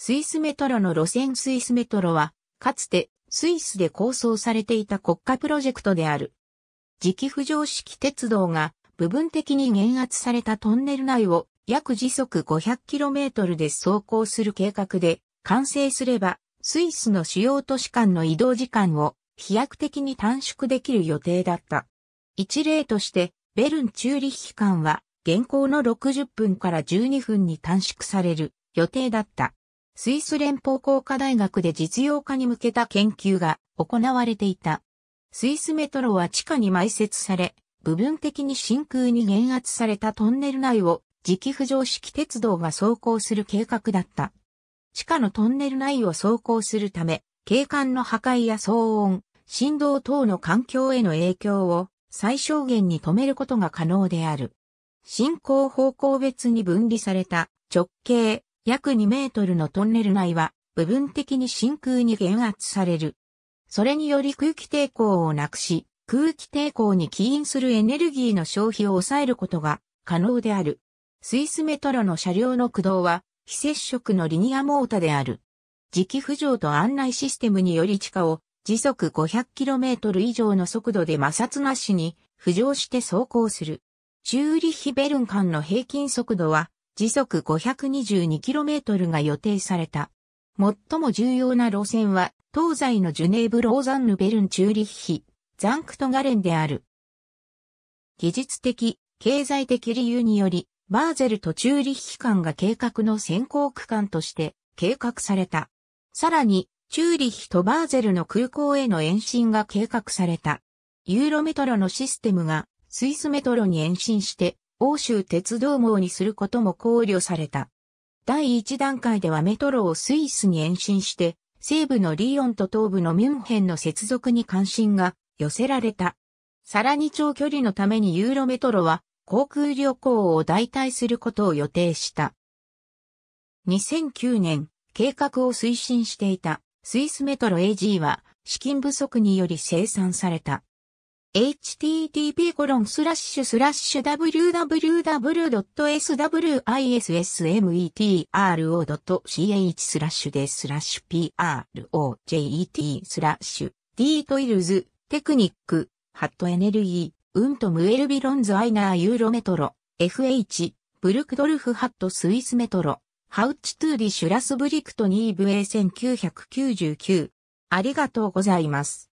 スイスメトロの路線スイスメトロは、かつてスイスで構想されていた国家プロジェクトである。磁気浮上式鉄道が部分的に減圧されたトンネル内を約時速 500km で走行する計画で、完成すればスイスの主要都市間の移動時間を飛躍的に短縮できる予定だった。一例として、ベルン・チューリッヒ間は現行の60分から12分に短縮される予定だった。スイス連邦工科大学で実用化に向けた研究が行われていた。スイスメトロは地下に埋設され、部分的に真空に減圧されたトンネル内を磁気浮上式鉄道が走行する計画だった。地下のトンネル内を走行するため、景観の破壊や騒音、振動等の環境への影響を最小限に止めることが可能である。進行方向別に分離された直径約2メートルのトンネル内は部分的に真空に減圧される。それにより空気抵抗をなくし、空気抵抗に起因するエネルギーの消費を抑えることが可能である。スイスメトロの車両の駆動は非接触のリニアモータである。磁気浮上と案内システムにより地下を時速 500km 以上の速度で摩擦なしに浮上して走行する。チューリヒベルン間の平均速度は時速 522km が予定された。最も重要な路線は、東西のジュネーブ・ローザンヌ・ベルン・チューリッヒ、ザンクト・ガレンである。技術的、経済的理由により、バーゼルとチューリッヒ間が計画の先行区間として計画された。さらに、チューリッヒとバーゼルの空港への延伸が計画された。ユーロメトロのシステムがスイスメトロに延伸して欧州鉄道網にすることも考慮された。第1段階ではメトロをスイスに延伸して、西部のリヨンと東部のミュンヘンの接続に関心が寄せられた。さらに長距離のためにユーロメトロは航空旅行を代替することを予定した。2009年、計画を推進していたスイスメトロ AG は資金不足により生産された。http://www.swissmetro.ch スラッシュでスラッシュ projet スラッシュ d トイルズテクニックハットエネルギーうんとムエルビロンズアイナーユーロメトロ FH ブルクドルフハットスイスメトロハウチトゥーリシュラスブリクトニーブエ1999ありがとうございます。